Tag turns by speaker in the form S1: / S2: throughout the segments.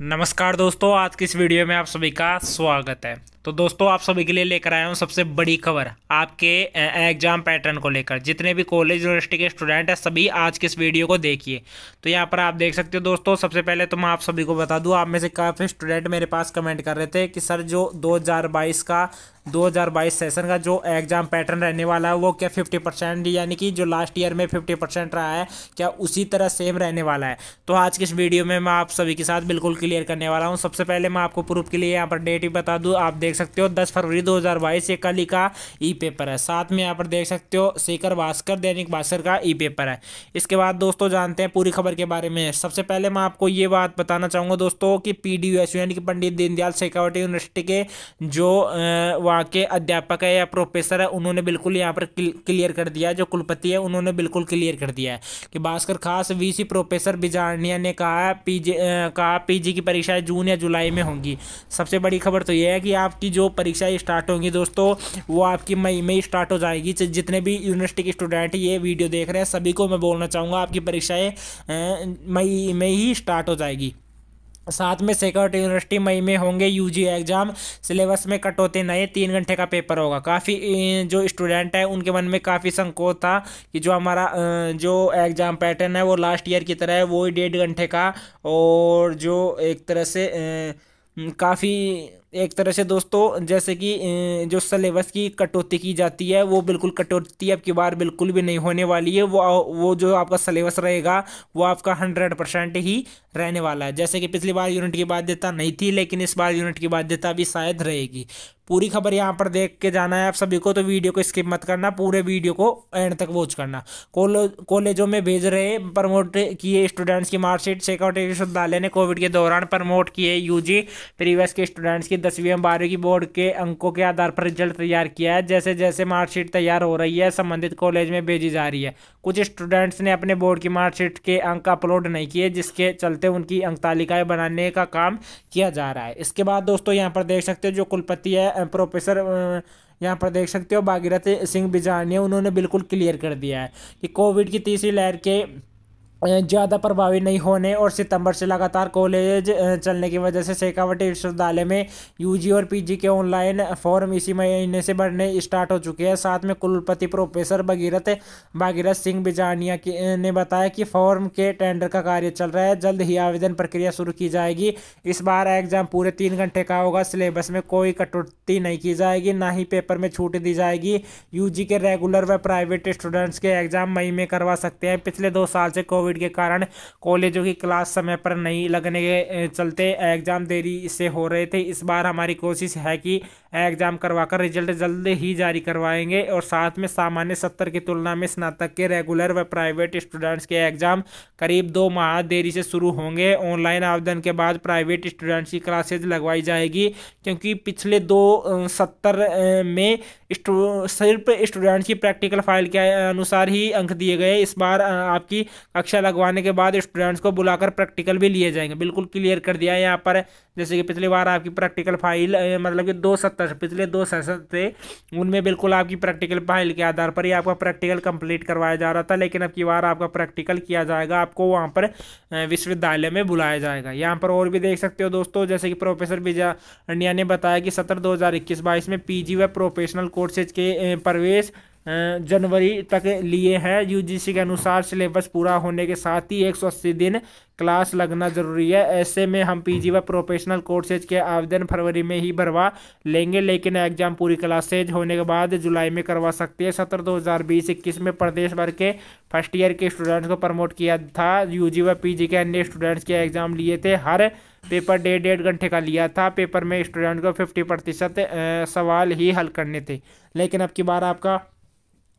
S1: नमस्कार दोस्तों आज की इस वीडियो में आप सभी का स्वागत है तो दोस्तों आप सभी के लिए लेकर आया हूँ सबसे बड़ी खबर आपके एग्जाम पैटर्न को लेकर जितने भी कॉलेज यूनिवर्सिटी के स्टूडेंट हैं सभी आज के इस वीडियो को देखिए तो यहाँ पर आप देख सकते हो दोस्तों सबसे पहले तो मैं आप सभी को बता दूँ आप में से काफ़ी स्टूडेंट मेरे पास कमेंट कर रहे थे कि सर जो दो का 2022 सेशन का जो एग्जाम पैटर्न रहने वाला है वो क्या 50 परसेंट यानी कि जो लास्ट ईयर में 50 परसेंट रहा है क्या उसी तरह सेम रहने वाला है तो आज की इस वीडियो में मैं आप सभी के साथ बिल्कुल क्लियर करने वाला हूँ सबसे पहले मैं आपको प्रूफ के लिए यहाँ पर डेट ही बता दूँ आप देख सकते हो दस फरवरी दो से कल का ई पेपर है साथ में यहाँ पर देख सकते हो शेखर भास्कर दैनिक भास्कर का ई पेपर है इसके बाद दोस्तों जानते हैं पूरी खबर के बारे में सबसे पहले मैं आपको ये बात बताना चाहूँगा दोस्तों कि पी यानी कि पंडित दीनदयाल शेखावटी यूनिवर्सिटी के जो वहाँ के अध्यापक है या प्रोफेसर है उन्होंने बिल्कुल यहाँ पर क्लियर कर दिया जो कुलपति है उन्होंने बिल्कुल क्लियर कर दिया है कि भास्कर खास वीसी प्रोफेसर बिजारिया ने कहा पीजी कहा पीजी की परीक्षाएँ जून या जुलाई में होंगी सबसे बड़ी खबर तो यह है कि आपकी जो परीक्षाएँ स्टार्ट होंगी दोस्तों वो आपकी मई में स्टार्ट हो जाएगी जितने भी यूनिवर्सिटी के स्टूडेंट ये वीडियो देख रहे हैं सभी को मैं बोलना चाहूँगा आपकी परीक्षाएँ मई में ही स्टार्ट हो जाएगी साथ में सिक्योरिटी यूनिवर्सिटी मई में होंगे यूजी एग्ज़ाम सिलेबस में कटौते नए तीन घंटे का पेपर होगा काफ़ी जो स्टूडेंट है उनके मन में काफ़ी संकोच था कि जो हमारा जो एग्ज़ाम पैटर्न है वो लास्ट ईयर की तरह है वो ही डेढ़ घंटे का और जो एक तरह से काफ़ी एक तरह से दोस्तों जैसे कि जो सलेबस की कटौती की जाती है वो बिल्कुल कटौती अब की बार बिल्कुल भी नहीं होने वाली है वो वो जो आपका सलेबस रहेगा वो आपका हंड्रेड परसेंट ही रहने वाला है जैसे कि पिछली बार यूनिट की बाध्यता नहीं थी लेकिन इस बार यूनिट की बाध्यता भी शायद रहेगी पूरी खबर यहाँ पर देख के जाना है आप सभी को तो वीडियो को स्किप मत करना पूरे वीडियो को एंड तक वॉच करना कॉलेजों में भेज रहे प्रमोट किए स्टूडेंट्स की मार्कशीट चेकआउट विश्वविद्यालय ने कोविड के दौरान प्रमोट किए यूजी प्रीवियस के स्टूडेंट्स की दसवीं बारहवीं की बोर्ड के अंकों के आधार पर रिजल्ट तैयार किया है जैसे जैसे मार्कशीट तैयार हो रही है संबंधित कॉलेज में भेजी जा रही है कुछ स्टूडेंट्स ने अपने बोर्ड की मार्कशीट के अंक अपलोड नहीं किए जिसके चलते उनकी अंक तालिकाएँ बनाने का काम किया जा रहा है इसके बाद दोस्तों यहाँ पर देख सकते हो जो कुलपति है प्रोफेसर यहाँ पर देख सकते हो भागीरथ सिंह बिजानिया उन्होंने बिल्कुल क्लियर कर दिया है कि कोविड की तीसरी लहर के ज़्यादा प्रभावी नहीं होने और सितंबर से लगातार कॉलेज चलने की वजह से शेखावटी विश्वविद्यालय में यूजी और पीजी के ऑनलाइन फॉर्म इसी महीने से भरने स्टार्ट हो चुके हैं साथ में कुलपति प्रोफेसर भगीरथ भागीरथ सिंह बिजानिया ने बताया कि फॉर्म के टेंडर का कार्य चल रहा है जल्द ही आवेदन प्रक्रिया शुरू की जाएगी इस बार एग्जाम पूरे तीन घंटे का होगा सिलेबस में कोई कटौती नहीं की जाएगी ना ही पेपर में छूट दी जाएगी यू के रेगुलर व प्राइवेट स्टूडेंट्स के एग्जाम मई में करवा सकते हैं पिछले दो साल से कोविड कोविड के कारण कॉलेजों की क्लास समय पर नहीं लगने के चलते एग्ज़ाम देरी से हो रहे थे इस बार हमारी कोशिश है कि एग्जाम करवाकर रिजल्ट जल्द ही जारी करवाएंगे और साथ में सामान्य सत्तर की तुलना में स्नातक के रेगुलर व प्राइवेट स्टूडेंट्स के एग्जाम करीब दो माह देरी से शुरू होंगे ऑनलाइन आवेदन के बाद प्राइवेट स्टूडेंट्स की क्लासेज लगवाई जाएगी क्योंकि पिछले दो सत्तर में सिर्फ स्टूडेंट्स की प्रैक्टिकल फाइल के अनुसार ही अंक दिए गए इस बार आपकी कक्षा लगवाने के बाद स्टूडेंट्स को बुलाकर प्रैक्टिकल भी लिए जाएंगे बिल्कुल क्लियर कर दिया यहाँ पर जैसे कि पिछली बार आपकी प्रैक्टिकल फाइल मतलब कि दो सत्तर पिछले दो सेशन थे उनमें बिल्कुल आपकी प्रैक्टिकल फाइल के आधार पर ही आपका प्रैक्टिकल कंप्लीट करवाया जा रहा था लेकिन अब की बार आपका प्रैक्टिकल किया जाएगा आपको वहाँ पर विश्वविद्यालय में बुलाया जाएगा यहाँ पर और भी देख सकते हो दोस्तों जैसे कि प्रोफेसर विजय अंडिया ने बताया कि सत्र दो हज़ार में पी व प्रोफेशनल कोर्सेज के प्रवेश जनवरी तक लिए हैं यूजीसी के अनुसार सिलेबस पूरा होने के साथ ही 180 दिन क्लास लगना ज़रूरी है ऐसे में हम पीजी व प्रोफेशनल कोर्सेज के आवेदन फरवरी में ही भरवा लेंगे लेकिन एग्जाम पूरी क्लासेज होने के बाद जुलाई में करवा सकते हैं सत्र दो हज़ार बीस इक्कीस में प्रदेश भर के फर्स्ट ईयर के स्टूडेंट्स को प्रमोट किया था यू व पी के अन्य स्टूडेंट्स के एग्जाम लिए थे हर पेपर डेढ़ डेढ़ घंटे का लिया था पेपर में स्टूडेंट को फिफ्टी प्रतिशत सवाल ही हल करने थे लेकिन अब की बार आपका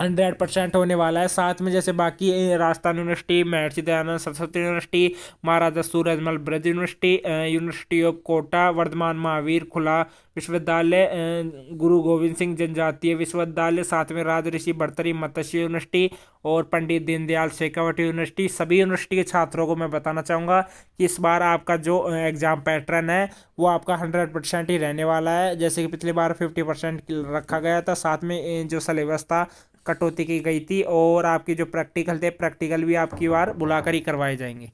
S1: हंड्रेड परसेंट होने वाला है साथ में जैसे बाकी Rajasthan university Maharshi Dayanand Saraswati university Maharaja Surajmal Braj university university of Kota Vardhman Mahavir खुला विश्वविद्यालय गुरु गोविंद सिंह जनजातीय विश्वविद्यालय साथ में राज ऋषि बर्तरी मत्स्य यूनिवर्सिटी और पंडित दीनदयाल शेखावटी यूनिवर्सिटी सभी यूनिवर्सिटी के छात्रों को मैं बताना चाहूँगा कि इस बार आपका जो एग्ज़ाम पैटर्न है वो आपका हंड्रेड परसेंट ही रहने वाला है जैसे कि पिछली बार फिफ्टी परसेंट रखा गया था साथ में जो सलेबस था कटौती की गई थी और आपके जो प्रैक्टिकल थे प्रैक्टिकल भी आपकी बार बुलाकर ही करवाए जाएंगे